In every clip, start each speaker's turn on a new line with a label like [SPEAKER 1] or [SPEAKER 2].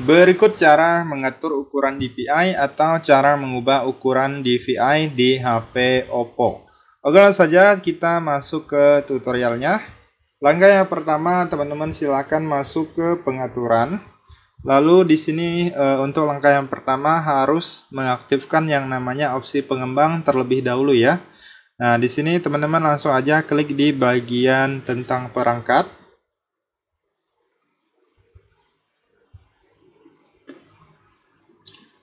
[SPEAKER 1] Berikut cara mengatur ukuran DPI atau cara mengubah ukuran DPI di HP Oppo. Oke langsung saja kita masuk ke tutorialnya. Langkah yang pertama teman-teman silakan masuk ke pengaturan. Lalu di sini e, untuk langkah yang pertama harus mengaktifkan yang namanya opsi pengembang terlebih dahulu ya. Nah, di sini teman-teman langsung aja klik di bagian tentang perangkat.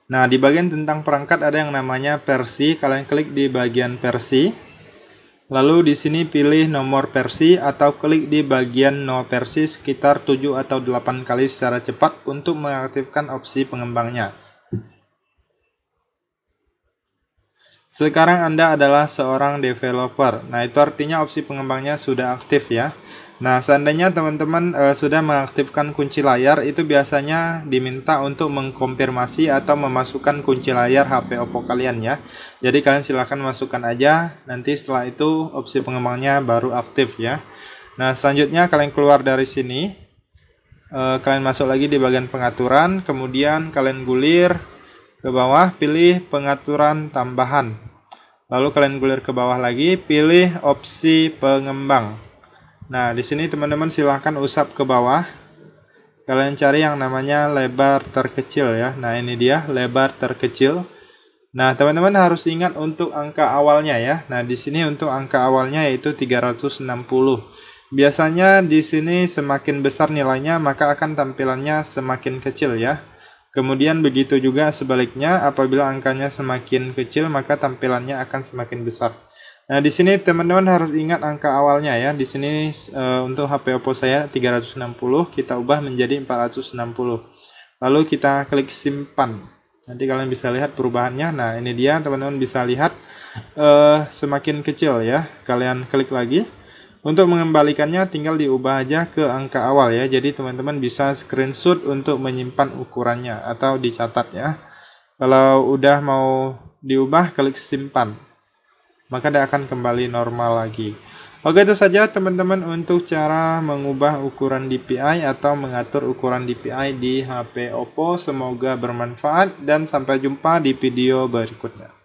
[SPEAKER 1] Nah, di bagian tentang perangkat ada yang namanya versi. Kalian klik di bagian versi. Lalu di sini pilih nomor versi atau klik di bagian no versi sekitar 7 atau 8 kali secara cepat untuk mengaktifkan opsi pengembangnya. Sekarang Anda adalah seorang developer. Nah, itu artinya opsi pengembangnya sudah aktif ya. Nah, seandainya teman-teman e, sudah mengaktifkan kunci layar, itu biasanya diminta untuk mengkonfirmasi atau memasukkan kunci layar HP Oppo kalian ya. Jadi kalian silahkan masukkan aja, nanti setelah itu opsi pengembangnya baru aktif ya. Nah, selanjutnya kalian keluar dari sini, e, kalian masuk lagi di bagian pengaturan, kemudian kalian gulir ke bawah, pilih pengaturan tambahan. Lalu kalian gulir ke bawah lagi, pilih opsi pengembang. Nah, di sini teman-teman silahkan usap ke bawah. Kalian cari yang namanya lebar terkecil ya. Nah, ini dia lebar terkecil. Nah, teman-teman harus ingat untuk angka awalnya ya. Nah, di sini untuk angka awalnya yaitu 360. Biasanya di sini semakin besar nilainya, maka akan tampilannya semakin kecil ya. Kemudian begitu juga sebaliknya, apabila angkanya semakin kecil maka tampilannya akan semakin besar. Nah, di sini teman-teman harus ingat angka awalnya ya. Di sini e, untuk HP Oppo saya 360 kita ubah menjadi 460. Lalu kita klik simpan. Nanti kalian bisa lihat perubahannya. Nah, ini dia teman-teman bisa lihat e, semakin kecil ya. Kalian klik lagi. Untuk mengembalikannya tinggal diubah aja ke angka awal ya. Jadi teman-teman bisa screenshot untuk menyimpan ukurannya atau dicatat ya. Kalau udah mau diubah klik simpan. Maka dia akan kembali normal lagi. Oke itu saja teman-teman untuk cara mengubah ukuran DPI atau mengatur ukuran DPI di HP Oppo. Semoga bermanfaat dan sampai jumpa di video berikutnya.